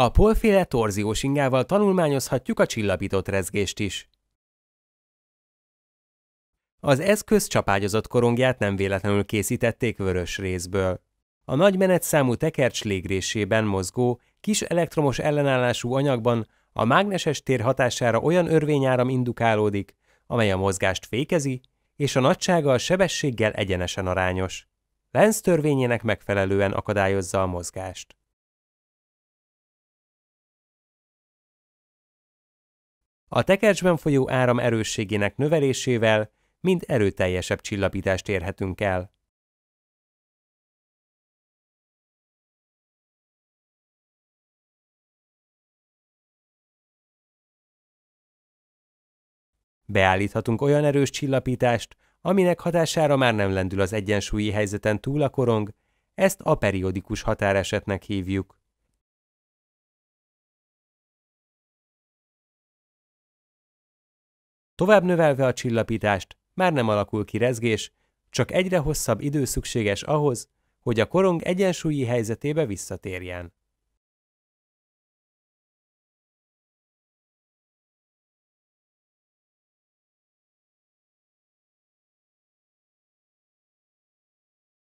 A polféle torziós ingával tanulmányozhatjuk a csillapított rezgést is. Az eszköz csapágyozott korongját nem véletlenül készítették vörös részből. A nagy menetszámú tekercs légrésében mozgó, kis elektromos ellenállású anyagban a mágneses tér hatására olyan örvényáram indukálódik, amely a mozgást fékezi, és a nagysága a sebességgel egyenesen arányos. Lenz törvényének megfelelően akadályozza a mozgást. A tekercsben folyó áram erősségének növelésével mind erőteljesebb csillapítást érhetünk el. Beállíthatunk olyan erős csillapítást, aminek hatására már nem lendül az egyensúlyi helyzeten túl a korong, ezt a periodikus határesetnek hívjuk. Tovább növelve a csillapítást, már nem alakul ki rezgés, csak egyre hosszabb idő szükséges ahhoz, hogy a korong egyensúlyi helyzetébe visszatérjen.